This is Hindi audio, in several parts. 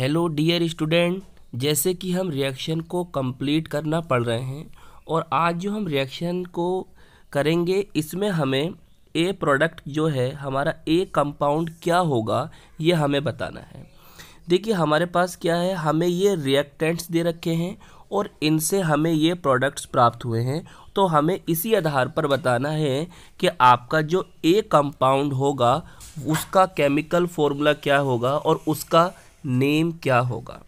हेलो डियर स्टूडेंट जैसे कि हम रिएक्शन को कंप्लीट करना पड़ रहे हैं और आज जो हम रिएक्शन को करेंगे इसमें हमें ए प्रोडक्ट जो है हमारा ए कंपाउंड क्या होगा ये हमें बताना है देखिए हमारे पास क्या है हमें ये रिएक्टेंट्स दे रखे हैं और इनसे हमें ये प्रोडक्ट्स प्राप्त हुए हैं तो हमें इसी आधार पर बताना है कि आपका जो ए कंपाउंड होगा उसका केमिकल फॉर्मूला क्या होगा और उसका नेम क्या होगा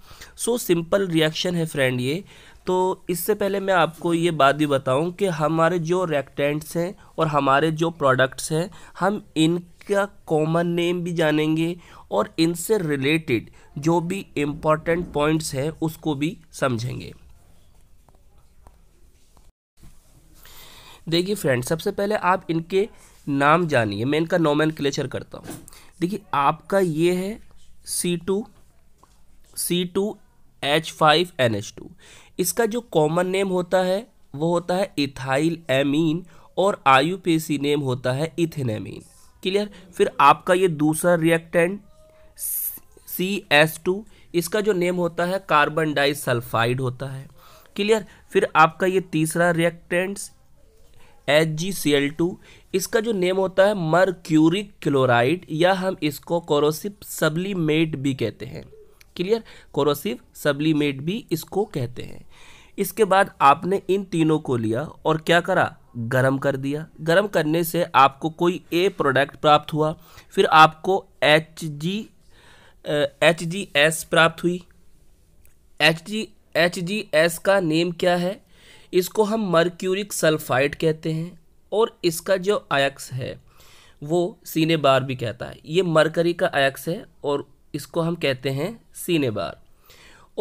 सो सिंपल रिएक्शन है फ्रेंड ये तो इससे पहले मैं आपको ये बात भी बताऊं कि हमारे जो रेक्टेंट्स हैं और हमारे जो प्रोडक्ट्स हैं हम इनका कॉमन नेम भी जानेंगे और इनसे रिलेटेड जो भी इम्पॉर्टेंट पॉइंट्स हैं उसको भी समझेंगे देखिए फ्रेंड सबसे पहले आप इनके नाम जानिए मैं इनका नोमन करता हूँ देखिए आपका ये है C two C two H five N H two इसका जो कॉमन नेम होता है वो होता है इथाइल एमीन और आयुपेसी नेम होता है एमीन क्लियर फिर आपका ये दूसरा रिएक्टेंट सी एस टू इसका जो नेम होता है कार्बन डाइसल्फाइड होता है क्लियर फिर आपका ये तीसरा reactants H G C L two इसका जो नेम होता है मर्क्यूरिक क्लोराइड या हम इसको कोरोसिप सब्लीमेट भी कहते हैं क्लियर कोरोसिव सब्लीमेट भी इसको कहते हैं इसके बाद आपने इन तीनों को लिया और क्या करा गर्म कर दिया गर्म करने से आपको कोई ए प्रोडक्ट प्राप्त हुआ फिर आपको H G H G S प्राप्त हुई H G H G S का नेम क्या है इसको हम मर्क्यूरिक सल्फाइड कहते हैं और इसका जो आयक्स है वो सीने बार भी कहता है ये मरकरी का आयक्स है और इसको हम कहते हैं सीने बार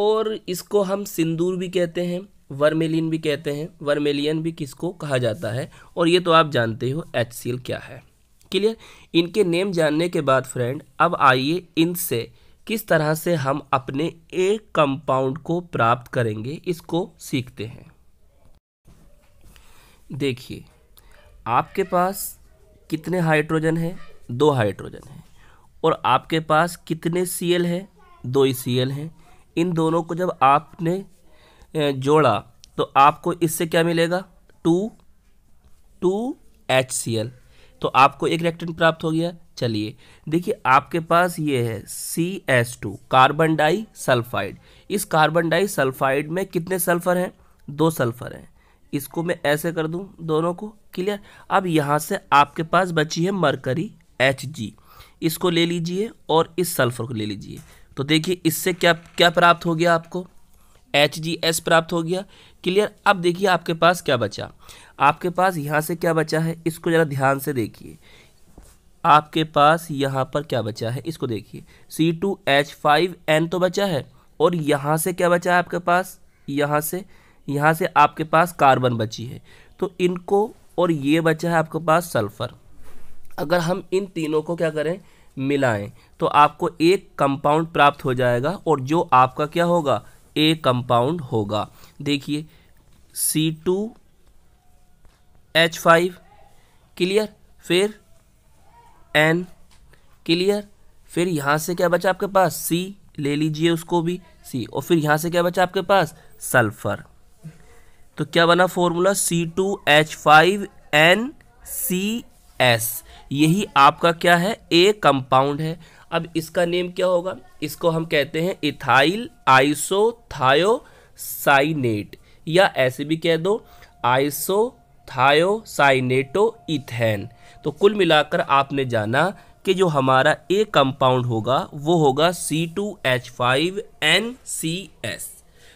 और इसको हम सिंदूर भी कहते हैं वर्मेलिन भी कहते हैं वर्मेलियन भी किसको कहा जाता है और ये तो आप जानते हो एच क्या है क्लियर इनके नेम जानने के बाद फ्रेंड अब आइए इनसे किस तरह से हम अपने एक कंपाउंड को प्राप्त करेंगे इसको सीखते हैं देखिए आपके पास कितने हाइड्रोजन हैं दो हाइड्रोजन हैं और आपके पास कितने सी एल हैं दो ही सी एल हैं इन दोनों को जब आपने जोड़ा तो आपको इससे क्या मिलेगा two two H C L तो आपको एक रिएक्टेंट प्राप्त हो गया चलिए देखिए आपके पास ये है C S two carbon disulphide इस कार्बन डाई सल्फाइड में कितने सल्फर हैं दो सल्फर हैं इसको मैं ऐसे कर दूं दोनों को क्लियर अब यहाँ से आपके पास बची है मरकरी एच जी इसको ले लीजिए और इस सल्फर को ले लीजिए तो देखिए इससे क्या क्या प्राप्त हो गया आपको एच जी एस प्राप्त हो गया क्लियर अब देखिए आपके पास क्या बचा आपके पास यहाँ से क्या बचा है इसको ज़रा ध्यान से देखिए आपके पास यहाँ पर क्या बचा है इसको देखिए C two H five N तो बचा है और यहाँ से क्या बचा है आपके पास यहाँ से यहाँ से आपके पास कार्बन बची है तो इनको और ये बचा है आपके पास सल्फ़र अगर हम इन तीनों को क्या करें मिलाएं तो आपको एक कंपाउंड प्राप्त हो जाएगा और जो आपका क्या होगा ए कंपाउंड होगा देखिए C two H five clear फिर एन क्लियर फिर यहाँ से क्या बचा आपके पास सी ले लीजिए उसको भी सी और फिर यहाँ से क्या बचा आपके पास सल्फर तो क्या बना formula C two H five N C S यही आपका क्या है ए कंपाउंड है अब इसका नेम क्या होगा इसको हम कहते हैं इथाइल आइसोथायोसाइनेट या ऐसे भी कह दो आइसोथायोसाइनेटो इथेन तो कुल मिलाकर आपने जाना कि जो हमारा ए कंपाउंड होगा वो होगा C two H five N C S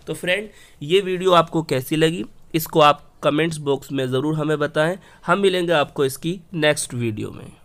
तो फ्रेंड ये वीडियो आपको कैसी लगी इसको आप कमेंट्स बॉक्स में ज़रूर हमें बताएं हम मिलेंगे आपको इसकी नेक्स्ट वीडियो में